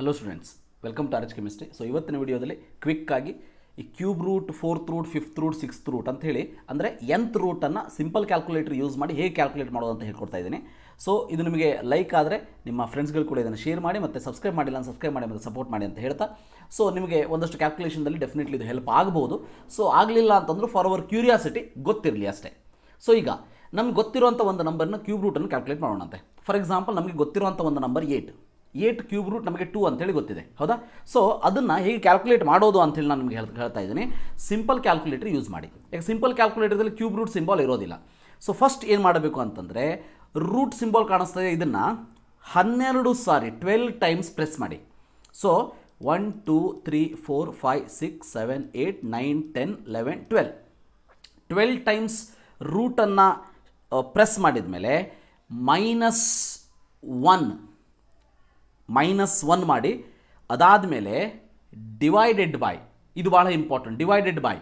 hello students welcome to arch chemistry so ಇವತ್ತಿನ ವಿಡಿಯೋದಲ್ಲಿ ಕ್ವಿಕ್ಕಾಗಿ ಈ cube root fourth root fifth root sixth root ಅಂತ ಹೇಳಿ ಅಂದರೆ ಎಂತ್ ರೂಟನ್ನು ಸಿಂಪಲ್ ಕ್ಯಾಲ್ಕುಲೇಟರ್ ಯೂಸ್ ಮಾಡಿ ಹೇಗೆ ಕ್ಯಾಲ್ಕುಲೇಟ್ ಮಾಡೋದು ಅಂತ ಹೇಳ್ಕೊಡ್ತಾ ಇದ್ದೀನಿ ಸೊ ಇದು ನಿಮಗೆ ಲೈಕ್ ಆದರೆ ನಿಮ್ಮ ಫ್ರೆಂಡ್ಸ್ಗಳು ಕೂಡ ಇದನ್ನು ಶೇರ್ ಮಾಡಿ ಮತ್ತು ಸಬ್ಸ್ಕ್ರೈಬ್ ಮಾಡಿಲ್ಲ ಸಬ್ಸ್ಕ್ರೈಬ್ ಮಾಡಿ ಮತ್ತು ಸಪೋರ್ಟ್ ಮಾಡಿ ಅಂತ ಹೇಳ್ತಾ ಸೊ ನಿಮಗೆ ಒಂದಷ್ಟು ಕ್ಯಾಲ್ಕುಲೇಷನ್ದಲ್ಲಿ ಡೆಫಿನೆಟ್ಲಿ ಇದು ಹೆಲ್ಪ್ ಆಗ್ಬೋದು ಸೊ ಆಗಲಿಲ್ಲ ಅಂತಂದ್ರೂ ಫಾರ್ ಅವರ್ ಕ್ಯೂರಿಯಾಸಿಟಿ ಗೊತ್ತಿರಲಿ ಅಷ್ಟೇ ಸೊ ಈಗ ನಮ್ಗೆ ಗೊತ್ತಿರುವಂಥ ಒಂದು ನಂಬರ್ನ ಕ್ಯೂಬ್ ರೂಟನ್ನು ಕ್ಯಾಲ್ಕುಲೇಟ್ ಮಾಡೋಣಂತೆ ಫಾರ್ ಎಕ್ಸಾಂಪಲ್ ನಮಗೆ ಗೊತ್ತಿರುವಂಥ ಒಂದು number eight eight cube root ನಮಗೆ ಟೂ ಅಂತೇಳಿ ಗೊತ್ತಿದೆ ಹೌದಾ ಸೊ ಅದನ್ನು ಹೇಗೆ ಕ್ಯಾಲ್ಕುಲೇಟ್ ಮಾಡೋದು ಅಂತೇಳಿ ನಾನು ನಿಮಗೆ ಹೇಳ್ ಹೇಳ್ತಾ ಇದ್ದೀನಿ ಸಿಂಪಲ್ ಕ್ಯಾಲ್ಕುಲೇಟರ್ ಯೂಸ್ ಮಾಡಿ ಯಾಕೆ ಸಿಂಪಲ್ ಕ್ಯಾಲ್ಕುಲೇಟರ್ದಲ್ಲಿ ಕ್ಯೂಬ್ ರೂಟ್ ಸಿಂಬಾಲ್ ಇರೋದಿಲ್ಲ ಸೊ ಫಸ್ಟ್ ಏನು ಮಾಡಬೇಕು ಅಂತಂದರೆ ರೂಟ್ ಸಿಂಬಾಲ್ ಇದೆ ಇದನ್ನು ಹನ್ನೆರಡು ಸಾರಿ ಟ್ವೆಲ್ ಟೈಮ್ಸ್ ಪ್ರೆಸ್ ಮಾಡಿ so one two three four five six seven eight nine ten eleven twelve twelve times ರೂಟನ್ನು ಪ್ರೆಸ್ ಮಾಡಿದ ಮೇಲೆ ಮೈನಸ್ ಒನ್ ಮೈನಸ್ ಒನ್ ಮಾಡಿ ಮೇಲೆ ಡಿವೈಡೆಡ್ ಬೈ ಇದು ಭಾಳ ಇಂಪಾರ್ಟೆಂಟ್ ಡಿವೈಡೆಡ್ ಬೈ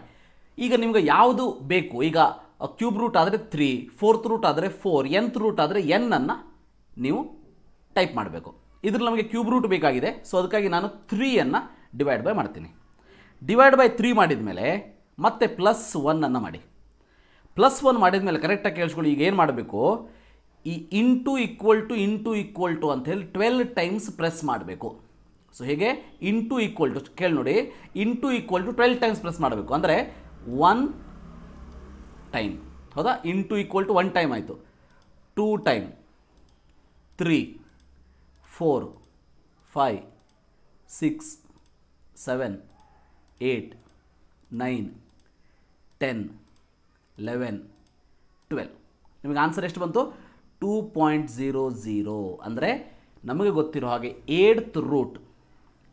ಈಗ ನಿಮ್ಗೆ ಯಾವುದು ಬೇಕು ಈಗ ಕ್ಯೂಬ್ ರೂಟ್ ಆದರೆ ತ್ರೀ ಫೋರ್ತ್ ರೂಟ್ ಆದರೆ ಫೋರ್ ಎಂತ್ ರೂಟ್ ಆದರೆ ಎನ್ನನ್ನು ನೀವು ಟೈಪ್ ಮಾಡಬೇಕು ಇದ್ರಲ್ಲಿ ನಮಗೆ ಕ್ಯೂಬ್ ರೂಟ್ ಬೇಕಾಗಿದೆ ಸೊ ಅದಕ್ಕಾಗಿ ನಾನು ತ್ರೀಯನ್ನು ಡಿವೈಡ್ ಬೈ ಮಾಡ್ತೀನಿ ಡಿವೈಡ್ ಬೈ ತ್ರೀ ಮಾಡಿದ ಮೇಲೆ ಮತ್ತೆ ಪ್ಲಸ್ ಒನ್ನನ್ನು ಮಾಡಿ ಪ್ಲಸ್ ಒನ್ ಮಾಡಿದ ಮೇಲೆ ಕರೆಕ್ಟಾಗಿ ಕೇಳಿಸ್ಕೊಂಡು ಈಗ ಏನು ಮಾಡಬೇಕು ಈ into equal to into equal to ಅಂತ ಹೇಳಿ ಟ್ವೆಲ್ ಟೈಮ್ಸ್ ಪ್ರೆಸ್ ಮಾಡಬೇಕು ಸೊ ಹೀಗೆ ಇಂಟು ಈಕ್ವಲ್ ಟು ಕೇಳಿ ನೋಡಿ into equal to twelve times press ಮಾಡಬೇಕು ಅಂದರೆ ಒನ್ ಟೈಮ್ ಹೌದಾ into equal to one time ಆಯಿತು two time three four five six seven eight nine ten eleven twelve ನಿಮಗೆ answer ಎಷ್ಟು ಬಂತು ಟೂ ಪಾಯಿಂಟ್ ಝೀರೋ ಝೀರೋ ಅಂದರೆ ನಮಗೆ ಗೊತ್ತಿರೋ ಹಾಗೆ eighth root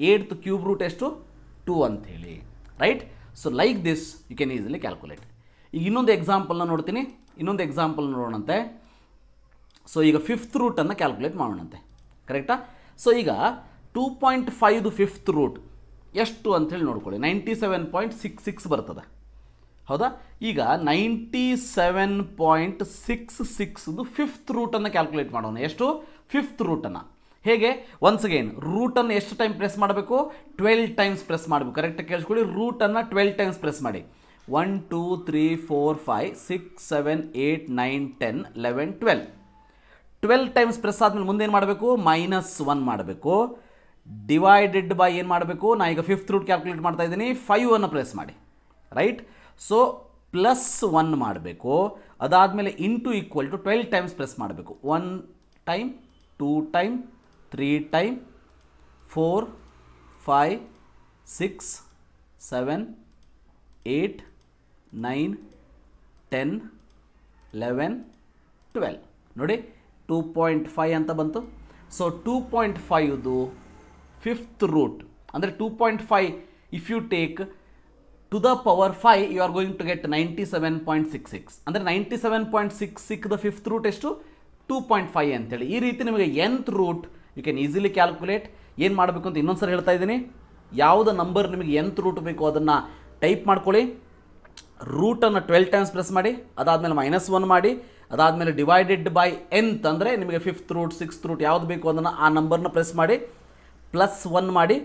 eighth cube root ಎಷ್ಟು ಟೂ ಅಂಥೇಳಿ right so like this you can easily calculate ಈಗ ಇನ್ನೊಂದು ಎಕ್ಸಾಂಪಲ್ನ ನೋಡ್ತೀನಿ ಇನ್ನೊಂದು ಎಕ್ಸಾಂಪಲ್ ನೋಡೋಣಂತೆ ಸೊ ಈಗ ಫಿಫ್ತ್ ರೂಟನ್ನು ಕ್ಯಾಲ್ಕುಲೇಟ್ ಮಾಡೋಣಂತೆ ಕರೆಕ್ಟಾ ಸೊ ಈಗ ಟೂ ಪಾಯಿಂಟ್ ಫೈವ್ದು ಫಿಫ್ತ್ ರೂಟ್ ಎಷ್ಟು ಅಂಥೇಳಿ ನೋಡ್ಕೊಳ್ಳಿ ninety seven point six six ಬರ್ತದೆ ಹೌದಾ ಈಗ ninety seven point six six fifth ರೂಟನ್ನು ಕ್ಯಾಲ್ಕುಲೇಟ್ ಮಾಡೋಣ ಎಷ್ಟು ಫಿಫ್ತ್ ರೂಟನ್ನು ಹೇಗೆ ಒನ್ಸ್ ಅಗೇನ್ ರೂಟನ್ನು ಎಷ್ಟು ಟೈಮ್ ಪ್ರೆಸ್ ಮಾಡಬೇಕು ಟ್ವೆಲ್ ಟೈಮ್ಸ್ ಪ್ರೆಸ್ ಮಾಡಬೇಕು ಕರೆಕ್ಟಾಗಿ ಕೇಳಿಸ್ಕೊಳ್ಳಿ ರೂಟನ್ನು ಟ್ವೆಲ್ ಟೈಮ್ಸ್ ಪ್ರೆಸ್ ಮಾಡಿ one two three four five six seven eight nine ten eleven twelve twelve times press ಆದಮೇಲೆ ಮುಂದೇನು ಮಾಡಬೇಕು ಮೈನಸ್ ಒನ್ ಮಾಡಬೇಕು ಡಿವೈಡೆಡ್ ಬೈ ಏನು ಮಾಡಬೇಕು ನಾನು ಈಗ ಫಿಫ್ತ್ ರೂಟ್ ಕ್ಯಾಲ್ಕುಲೇಟ್ ಮಾಡ್ತಾ ಇದ್ದೀನಿ ಫೈವನ್ನು ಪ್ರೆಸ್ ಮಾಡಿ ರೈಟ್ సో ప్లస్ 1 మార్బెక్కో అదాద్మేలే into equal to 12 times press మార్బెక్కో 1 టైం 2 టైం 3 టైం 4 5 6 7 8 9 10 11 12 నోడి 2.5 అంత బంటూ సో 2.5 దు ఫిఫ్త్ రూట్ అంటే 2.5 if you take to the power five you are going to get ninety seven point six six ಅಂದರೆ ninety seven point six the fifth root ಎಷ್ಟು two point five ಅಂತೇಳಿ ಈ ರೀತಿ ನಿಮಗೆ nth root you can easily calculate ಏನು ಮಾಡಬೇಕು ಅಂತ ಇನ್ನೊಂದು ಹೇಳ್ತಾ ಇದ್ದೀನಿ ಯಾವುದ ನಂಬರ್ ನಿಮಗೆ ಎಂತ್ ರೂಟ್ ಬೇಕು ಅದನ್ನು ಟೈಪ್ ಮಾಡ್ಕೊಳ್ಳಿ ರೂಟನ್ನು ಟ್ವೆಲ್ ಟೈಮ್ಸ್ ಪ್ರೆಸ್ ಮಾಡಿ ಅದಾದಮೇಲೆ ಮೈನಸ್ ಒನ್ ಮಾಡಿ ಅದಾದಮೇಲೆ ಡಿವೈಡೆಡ್ ಬೈ ಎಂತ್ ಅಂದರೆ ನಿಮಗೆ ಫಿಫ್ತ್ ರೂಟ್ ಸಿಕ್ಸ್ತ್ ರೂಟ್ ಯಾವುದು ಬೇಕು ಅದನ್ನು ಆ ನಂಬರ್ನ ಪ್ರೆಸ್ ಮಾಡಿ ಪ್ಲಸ್ ಒನ್ ಮಾಡಿ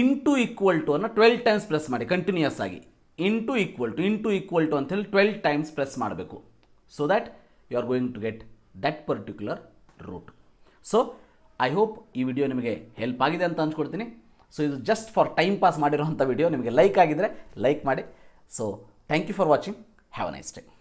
ಇಂಟು ಈಕ್ವಲ್ ಟು ಅನ್ನು ಟ್ವೆಲ್ ಟೈಮ್ಸ್ ಪ್ರೆಸ್ ಮಾಡಿ ಕಂಟಿನ್ಯೂಸ್ ಆಗಿ into equal to into equal to ಹೇಳಿ ಟ್ವೆಲ್ ಟೈಮ್ಸ್ ಪ್ರೆಸ್ ಮಾಡಬೇಕು so that you are going to get that particular root so I hope ಈ video ನಿಮಗೆ help ಆಗಿದೆ ಅಂತ ಅನ್ಸ್ಕೊಡ್ತೀನಿ ಸೊ ಇದು ಜಸ್ಟ್ ಫಾರ್ ಟೈಮ್ ಪಾಸ್ ಮಾಡಿರೋಂಥ ವಿಡಿಯೋ ನಿಮಗೆ ಲೈಕ್ ಆಗಿದರೆ ಲೈಕ್ ಮಾಡಿ so thank you for watching have a nice day